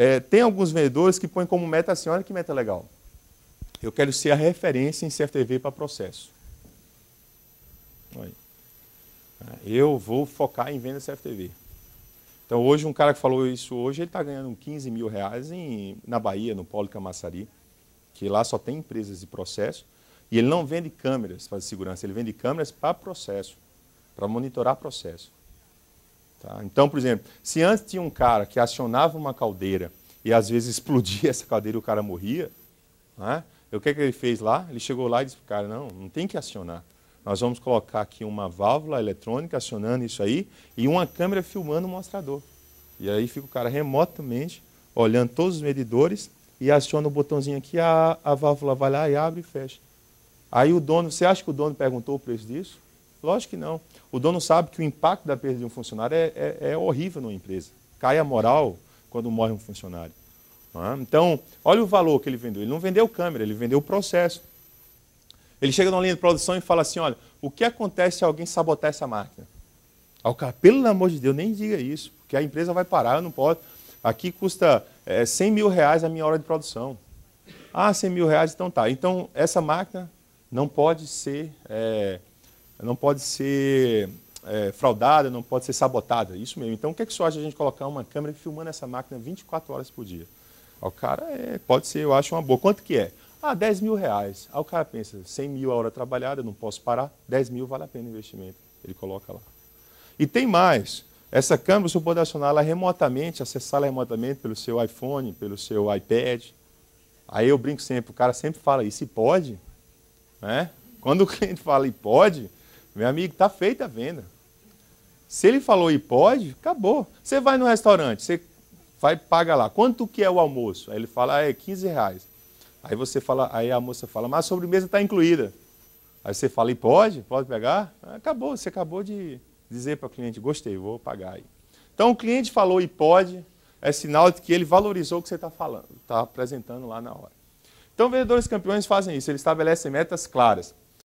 É, tem alguns vendedores que põem como meta assim, olha que meta legal. Eu quero ser a referência em CFTV para processo. Ah, eu vou focar em venda CFTV. Então hoje um cara que falou isso hoje, ele está ganhando 15 mil reais em, na Bahia, no Polo Camassari que lá só tem empresas de processo. E ele não vende câmeras para segurança, ele vende câmeras para processo, para monitorar processo. Tá? Então, por exemplo, se antes tinha um cara que acionava uma caldeira e às vezes explodia essa caldeira e o cara morria, né? o que, é que ele fez lá? Ele chegou lá e disse para o cara, não, não tem que acionar. Nós vamos colocar aqui uma válvula eletrônica acionando isso aí e uma câmera filmando o mostrador. E aí fica o cara remotamente olhando todos os medidores e aciona o botãozinho aqui, a, a válvula vai lá e abre e fecha. Aí o dono, você acha que o dono perguntou o preço disso? Lógico que não. O dono sabe que o impacto da perda de um funcionário é, é, é horrível numa empresa. Cai a moral quando morre um funcionário. É? então, olha o valor que ele vendeu. Ele não vendeu câmera, ele vendeu o processo. Ele chega numa linha de produção e fala assim: olha, o que acontece se alguém sabotar essa máquina? Ao cara, pelo amor de Deus, nem diga isso, porque a empresa vai parar, eu não posso. Aqui custa é, 100 mil reais a minha hora de produção. Ah, 100 mil reais, então tá. Então, essa máquina não pode ser é, não pode ser é, fraudada, não pode ser sabotada. É isso mesmo. Então, o que é que você acha de a gente colocar uma câmera filmando essa máquina 24 horas por dia? O cara é, pode ser, eu acho, uma boa. Quanto que é? Ah, 10 mil reais. Aí o cara pensa, 100 mil a hora trabalhada, não posso parar, 10 mil vale a pena o investimento. Ele coloca lá. E tem mais. Essa câmera você pode acionar ela remotamente, acessá-la remotamente pelo seu iPhone, pelo seu iPad. Aí eu brinco sempre, o cara sempre fala, e se pode? Né? Quando o cliente fala, e pode? Meu amigo, está feita a venda. Se ele falou e pode, acabou. Você vai no restaurante, você vai paga lá. Quanto que é o almoço? Aí ele fala, ah, é 15 reais. Aí você fala, aí a moça fala, mas a sobremesa está incluída. Aí você fala, e pode? Pode pegar? Ah, acabou, você acabou de dizer para o cliente, gostei, vou pagar aí. Então o cliente falou e pode, é sinal de que ele valorizou o que você está falando, está apresentando lá na hora. Então vendedores campeões fazem isso, eles estabelecem metas claras.